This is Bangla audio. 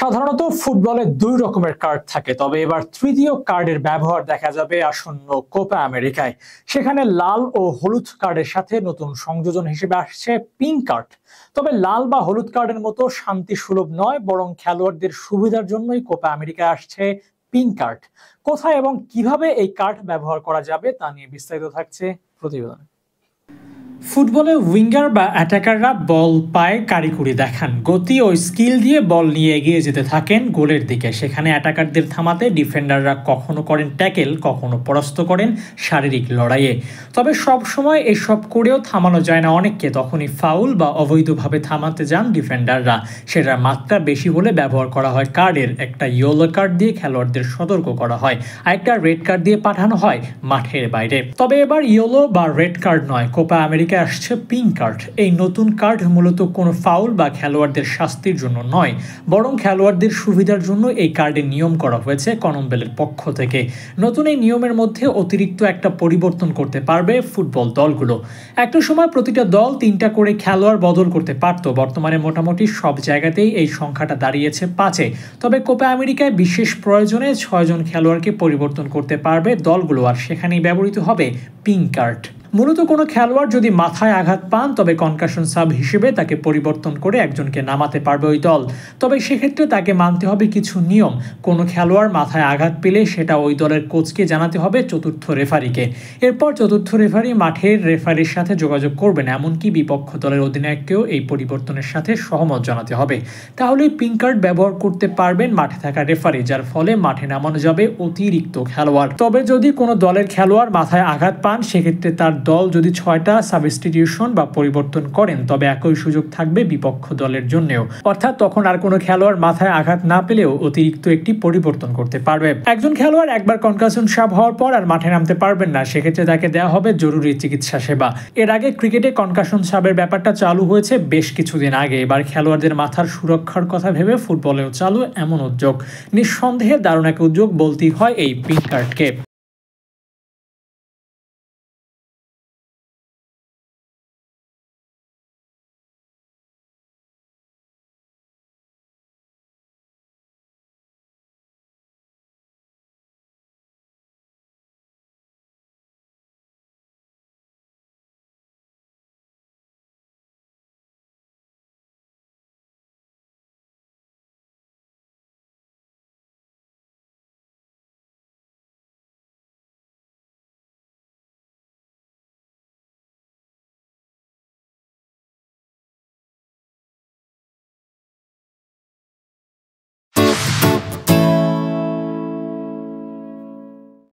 সাধারণত ফুটবলে দুই রকমের কার্ড থাকে তবে এবার তৃতীয় কার্ডের ব্যবহার দেখা যাবে আসন্ন কোপা আমেরিকায় সেখানে লাল ও হলুদ কার্ডের সাথে নতুন সংযোজন হিসেবে আসছে পিঙ্ক কার্ড তবে লাল বা হলুদ কার্ডের মতো শান্তি সুলভ নয় বরং খেলোয়াড়দের সুবিধার জন্যই কোপা আমেরিকায় আসছে পিঙ্ক কার্ড কোথায় এবং কিভাবে এই কার্ড ব্যবহার করা যাবে তা নিয়ে বিস্তারিত থাকছে প্রতিবেদনে ফুটবলে উইঙ্গার বা অ্যাটাকাররা বল পায়ে কারিকুরি দেখান গতি ও স্কিল দিয়ে বল নিয়ে এগিয়ে যেতে থাকেন গোলের দিকে সেখানে অ্যাটাকারদের থামাতে ডিফেন্ডাররা কখনো করেন ট্যাকেল কখনো পরাস্ত করেন শারীরিক লড়াইয়ে তবে সব সময় এসব করেও থামানো যায় না অনেককে তখনই ফাউল বা অবৈধভাবে থামাতে যান ডিফেন্ডাররা সেটার মাত্রা বেশি বলে ব্যবহার করা হয় কার্ডের একটা ইয়েলো কার্ড দিয়ে খেলোয়াড়দের সতর্ক করা হয় আরেকটা রেড কার্ড দিয়ে পাঠানো হয় মাঠের বাইরে তবে এবার ইয়েলো বা রেড কার্ড নয় কোপা আমেরিকা তালিকায় আসছে পিং কার্ড এই নতুন কার্ড মূলত কোনো ফাউল বা খেলোয়াড়দের শাস্তির জন্য নয় বরং খেলোয়াড়দের সুবিধার জন্য এই কার্ডের নিয়ম করা হয়েছে কনম্বেলের পক্ষ থেকে নতুন এই নিয়মের মধ্যে অতিরিক্ত একটা পরিবর্তন করতে পারবে ফুটবল দলগুলো একটা সময় প্রতিটা দল তিনটা করে খেলোয়াড় বদল করতে পারত বর্তমানে মোটামুটি সব জায়গাতেই এই সংখ্যাটা দাঁড়িয়েছে পাঁচে তবে কোপা আমেরিকায় বিশেষ প্রয়োজনে ছয়জন খেলোয়াড়কে পরিবর্তন করতে পারবে দলগুলো আর সেখানেই ব্যবহৃত হবে পিং কার্ড মূলত কোনো খেলোয়াড় যদি মাথায় আঘাত পান তবে কনকাশন সাব হিসেবে তাকে পরিবর্তন করে একজনকে নামাতে পারবে ওই দল তবে সেক্ষেত্রে তাকে মানতে হবে কিছু নিয়ম কোনো খেলোয়াড় মাথায় আঘাত পেলে সেটা ওই দলের কোচকে জানাতে হবে চতুর্থ রেফারিকে এরপর চতুর্থ রেফারি মাঠের রেফারির সাথে যোগাযোগ করবেন এমনকি বিপক্ষ দলের অধিনায়ককেও এই পরিবর্তনের সাথে সহমত জানাতে হবে তাহলে পিঙ্ক কার্ড ব্যবহার করতে পারবেন মাঠে থাকা রেফারি যার ফলে মাঠে নামানো যাবে অতিরিক্ত খেলোয়াড় তবে যদি কোনো দলের খেলোয়াড় মাথায় আঘাত পান সেক্ষেত্রে তার দল যদি ছয়টা সাবস্টিটিউশন বা পরিবর্তন করেন তবে একই সুযোগ থাকবে বিপক্ষ দলের জন্যও অর্থাৎ তখন আর কোনো খেলোয়াড় মাথায় আঘাত না পেলেও অতিরিক্ত একটি পরিবর্তন করতে পারবে একজন খেলোয়াড় একবার কনকাশন সাপ হওয়ার পর আর মাঠে নামতে পারবেন না সেক্ষেত্রে তাকে দেওয়া হবে জরুরি চিকিৎসা সেবা এর আগে ক্রিকেটে কনকাশন সাবের ব্যাপারটা চালু হয়েছে বেশ কিছুদিন আগে এবার খেলোয়াড়দের মাথার সুরক্ষার কথা ভেবে ফুটবলেও চালু এমন উদ্যোগ নিঃসন্দেহে দারুণ এক উদ্যোগ বলতেই হয় এই পিঙ্ক কার্ডকে